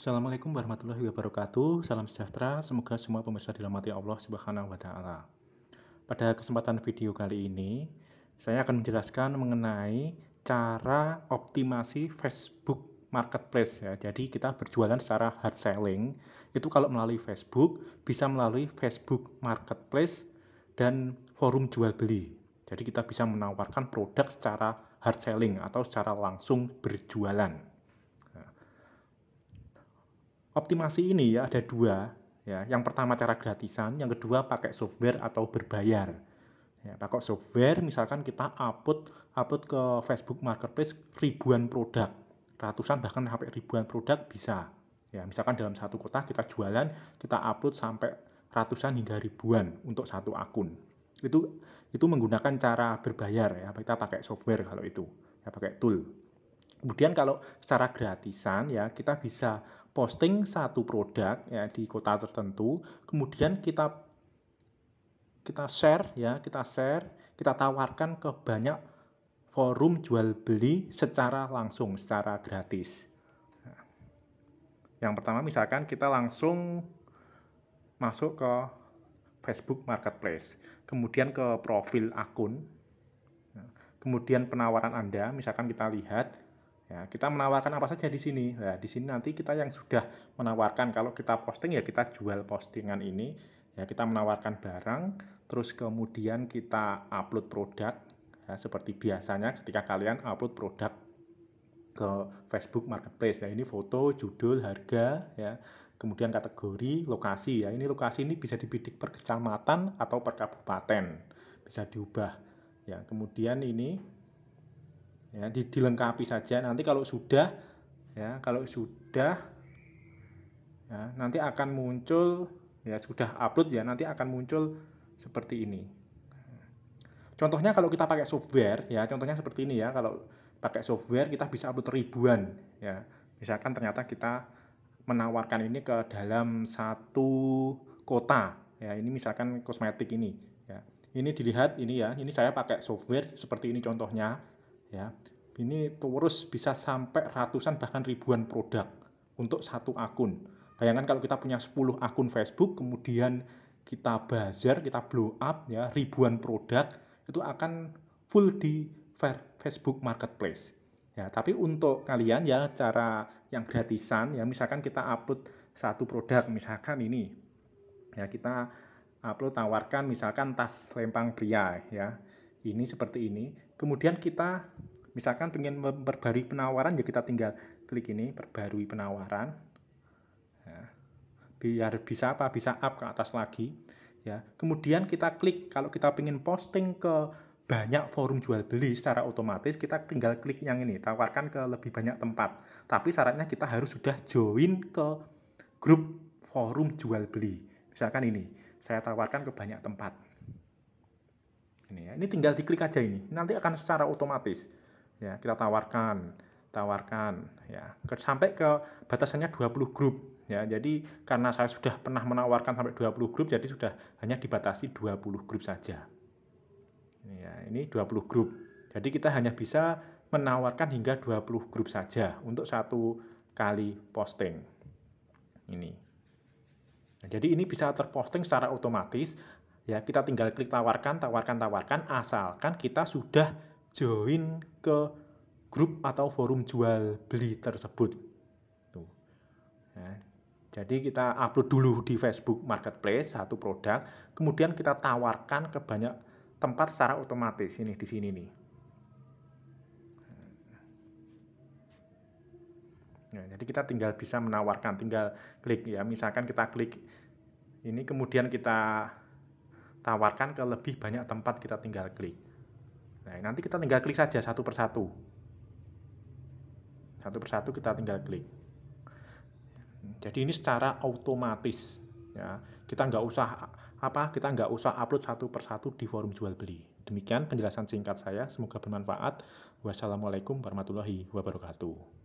Assalamualaikum warahmatullahi wabarakatuh. Salam sejahtera. Semoga semua pemirsa dirahmati Allah Subhanahu wa taala. Pada kesempatan video kali ini, saya akan menjelaskan mengenai cara optimasi Facebook Marketplace ya. Jadi kita berjualan secara hard selling itu kalau melalui Facebook bisa melalui Facebook Marketplace dan forum jual beli. Jadi kita bisa menawarkan produk secara hard selling atau secara langsung berjualan optimasi ini ya ada dua ya yang pertama cara gratisan yang kedua pakai software atau berbayar ya, pakai software misalkan kita upload upload ke Facebook Marketplace ribuan produk ratusan bahkan sampai ribuan produk bisa ya misalkan dalam satu kota kita jualan kita upload sampai ratusan hingga ribuan untuk satu akun itu itu menggunakan cara berbayar ya kita pakai software kalau itu ya pakai tool kemudian kalau secara gratisan ya kita bisa posting satu produk ya di kota tertentu, kemudian kita kita share ya, kita share, kita tawarkan ke banyak forum jual beli secara langsung, secara gratis. Nah, yang pertama misalkan kita langsung masuk ke Facebook Marketplace, kemudian ke profil akun, nah, kemudian penawaran Anda, misalkan kita lihat Ya, kita menawarkan apa saja di sini. Nah, di sini nanti kita yang sudah menawarkan kalau kita posting ya kita jual postingan ini. Ya, kita menawarkan barang, terus kemudian kita upload produk ya, seperti biasanya ketika kalian upload produk ke Facebook Marketplace. Ya, ini foto, judul, harga ya. Kemudian kategori, lokasi ya. Ini lokasi ini bisa dibidik per kecamatan atau per kabupaten. Bisa diubah. Ya, kemudian ini ya dilengkapi saja nanti kalau sudah ya kalau sudah ya, nanti akan muncul ya sudah upload ya nanti akan muncul seperti ini contohnya kalau kita pakai software ya contohnya seperti ini ya kalau pakai software kita bisa upload ribuan ya misalkan ternyata kita menawarkan ini ke dalam satu kota ya ini misalkan kosmetik ini ya ini dilihat ini ya ini saya pakai software seperti ini contohnya ya ini terus bisa sampai ratusan bahkan ribuan produk untuk satu akun bayangkan kalau kita punya 10 akun Facebook kemudian kita bazar kita blow up ya ribuan produk itu akan full di Facebook Marketplace ya tapi untuk kalian ya cara yang gratisan ya misalkan kita upload satu produk misalkan ini ya kita upload tawarkan misalkan tas lempang pria ya ini seperti ini kemudian kita misalkan ingin memperbarui penawaran ya kita tinggal klik ini perbarui penawaran ya. biar bisa apa bisa up ke atas lagi ya kemudian kita klik kalau kita ingin posting ke banyak forum jual beli secara otomatis kita tinggal klik yang ini tawarkan ke lebih banyak tempat tapi syaratnya kita harus sudah join ke grup forum jual beli misalkan ini saya tawarkan ke banyak tempat ini ya. Ini tinggal diklik aja ini. Nanti akan secara otomatis ya kita tawarkan, tawarkan ya sampai ke batasannya 20 grup ya. Jadi karena saya sudah pernah menawarkan sampai 20 grup jadi sudah hanya dibatasi 20 grup saja. Ya, ini 20 grup. Jadi kita hanya bisa menawarkan hingga 20 grup saja untuk satu kali posting. Ini. Nah, jadi ini bisa terposting secara otomatis ya kita tinggal klik tawarkan tawarkan tawarkan asalkan kita sudah join ke grup atau forum jual beli tersebut tuh ya. jadi kita upload dulu di Facebook Marketplace satu produk kemudian kita tawarkan ke banyak tempat secara otomatis ini di sini nih Nah, jadi kita tinggal bisa menawarkan, tinggal klik ya. Misalkan kita klik ini, kemudian kita tawarkan ke lebih banyak tempat kita tinggal klik. Nah, nanti kita tinggal klik saja satu persatu. Satu persatu kita tinggal klik. Jadi ini secara otomatis ya. Kita nggak usah apa, kita nggak usah upload satu persatu di forum jual beli. Demikian penjelasan singkat saya, semoga bermanfaat. Wassalamualaikum warahmatullahi wabarakatuh.